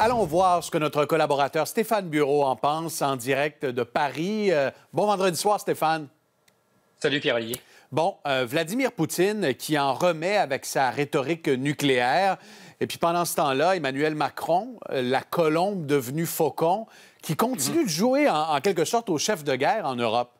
Allons voir ce que notre collaborateur Stéphane Bureau en pense en direct de Paris. Euh, bon vendredi soir, Stéphane. Salut, Pierre-Olivier. Bon, euh, Vladimir Poutine qui en remet avec sa rhétorique nucléaire. Et puis pendant ce temps-là, Emmanuel Macron, euh, la colombe devenue faucon, qui continue de jouer en quelque sorte au chef de guerre en Europe.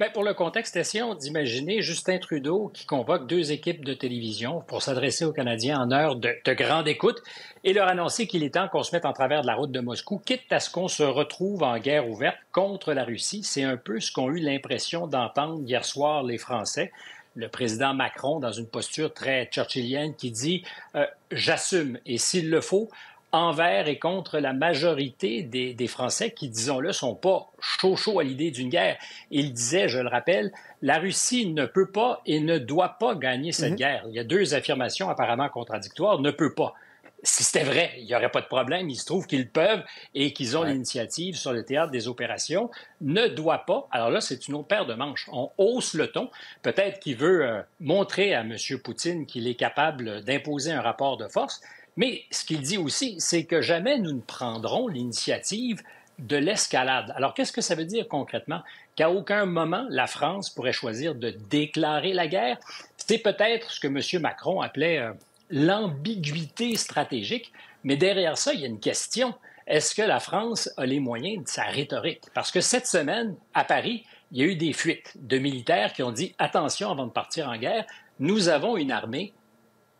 Mais pour le contexte, essayons d'imaginer Justin Trudeau qui convoque deux équipes de télévision pour s'adresser aux Canadiens en heure de, grande écoute et leur annoncer qu'il est temps qu'on se mette en travers de la route de Moscou, quitte à ce qu'on se retrouve en guerre ouverte contre la Russie. C'est un peu ce qu'ont eu l'impression d'entendre hier soir les Français le président Macron dans une posture très churchillienne qui dit euh, J'assume et s'il le faut, envers et contre la majorité des, Français qui, disons-le, sont pas chaud chaud à l'idée d'une guerre. Il disait, je le rappelle, la Russie ne peut pas et ne doit pas gagner cette mhm. guerre. Il y a deux affirmations apparemment contradictoires. Ne peut pas. Si c'était vrai, il n'y aurait pas de problème. Il se trouve qu'ils peuvent et qu'ils ont l'initiative sur le théâtre des opérations. Ne doit pas. Alors là, c'est une autre paire de manches. On hausse le ton. Peut-être qu'il veut euh, montrer à M. Poutine qu'il est capable d'imposer un rapport de force. Mais ce qu'il dit aussi, c'est que jamais nous ne prendrons l'initiative de l'escalade. Alors, qu'est-ce que ça veut dire concrètement? Qu'à aucun moment, la France pourrait choisir de déclarer la guerre. C'est peut-être ce que M. Macron appelait euh, l'ambiguïté stratégique, mais derrière ça, il y a une question. Est-ce que la France a les moyens de sa rhétorique? Parce que cette semaine, à Paris, il y a eu des fuites de militaires qui ont dit attention avant de partir en guerre, nous avons une armée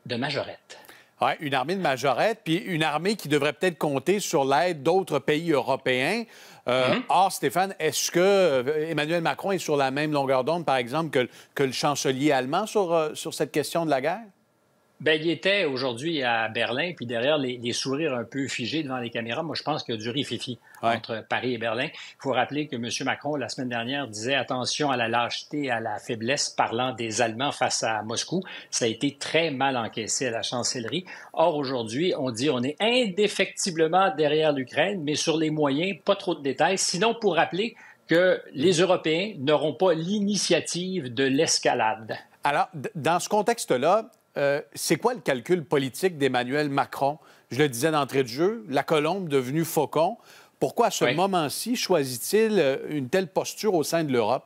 de majorettes. Oui, une armée de majorettes, puis une armée qui devrait peut-être compter sur l'aide d'autres pays européens. Euh, mhm. Or, Stéphane, est-ce que euh, Emmanuel Macron est sur la même longueur d'onde, par exemple, que, que, le chancelier allemand sur, euh, sur cette question de la guerre? Ben, il était aujourd'hui à Berlin, puis derrière les, sourires un peu figés devant les caméras, moi je pense qu'il y a du rififi entre Paris et Berlin. Il faut rappeler que M. Macron, la semaine dernière, disait attention à la lâcheté, à la faiblesse, parlant des Allemands face à Moscou. Ça a été très mal encaissé à la chancellerie. Or, aujourd'hui, on dit on est indéfectiblement derrière l'Ukraine, mais sur les moyens, pas trop de détails. Sinon, pour rappeler que les Européens n'auront pas l'initiative de l'escalade. Alors, dans ce contexte-là, euh, c'est quoi le calcul politique d'Emmanuel Macron? Je le disais d'entrée de jeu, la colombe devenue faucon. Pourquoi à ce moment-ci choisit-il euh, une telle posture au sein de l'Europe?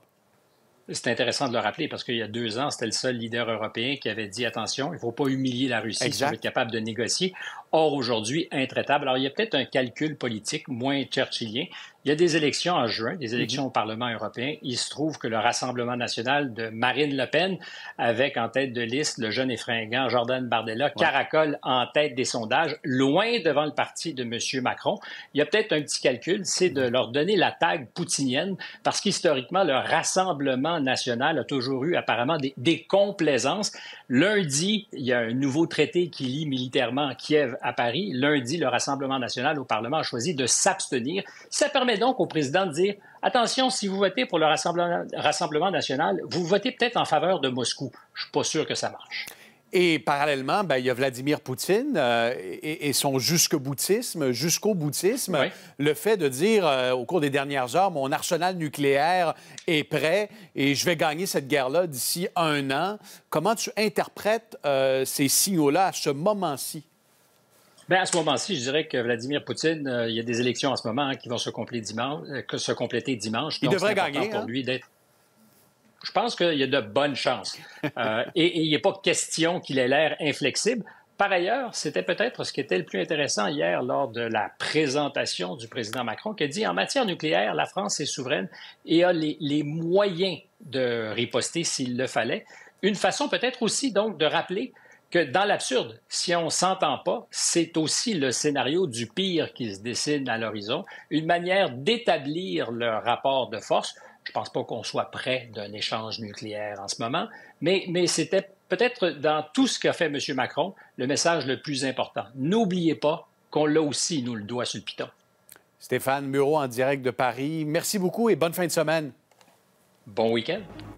c'est intéressant de le rappeler parce qu'il y a deux ans, c'était le seul leader européen qui avait dit attention, il ne faut pas humilier la Russie il si on est capable de négocier. Or, aujourd'hui, intraitable. Alors, il y a peut-être un calcul politique moins churchillien. Il y a des élections en juin, des élections au Parlement européen. Il se trouve que le Rassemblement national de Marine Le Pen, avec en tête de liste le jeune effringant Jordan Bardella, caracole en tête des sondages, loin devant le parti de M. Macron. Il y a peut-être un petit calcul, c'est de mm-hmm. leur donner la tag poutinienne, parce qu'historiquement, le Rassemblement national a toujours eu apparemment des, complaisances. Lundi, il y a un nouveau traité qui lie militairement Kiev à Paris. Lundi, le Rassemblement national au Parlement a choisi de s'abstenir. Ça permet donc au président de dire Attention, si vous votez pour le Rassemblement, Rassemblement national, vous votez peut-être en faveur de Moscou. Je ne suis pas sûr que ça marche. Et parallèlement, ben, il y a Vladimir Poutine euh, et, son jusqu'au boutisme, jusqu'au boutisme, le fait de dire euh, au cours des dernières heures, mon arsenal nucléaire est prêt et je vais gagner cette guerre-là d'ici un an. Comment tu interprètes euh, ces signaux-là à ce moment-ci? Bien, à ce moment-ci, je dirais que Vladimir Poutine, il y a des élections en ce moment hein, qui vont se compléter dimanche. se dimanche il devrait gagner. Pour hein? lui d'être je pense qu'il y a de bonnes chances. Euh, et il n'est pas question qu'il ait l'air inflexible. Par ailleurs, c'était peut-être ce qui était le plus intéressant hier lors de la présentation du président Macron, qui a dit en matière nucléaire, la France est souveraine et a les, les moyens de riposter s'il le fallait. Une façon peut-être aussi donc de rappeler que dans l'absurde, si on s'entend pas, c'est aussi le scénario du pire qui se dessine à l'horizon, une manière d'établir le rapport de force je ne pense pas qu'on soit prêt d'un échange nucléaire en ce moment, mais, c'était peut-être dans tout ce qu'a fait M. Macron le message le plus important. N'oubliez pas qu'on l'a aussi, nous, le doit sur le piton. Stéphane Mureau, en direct de Paris, merci beaucoup et bonne fin de semaine. Bon week-end.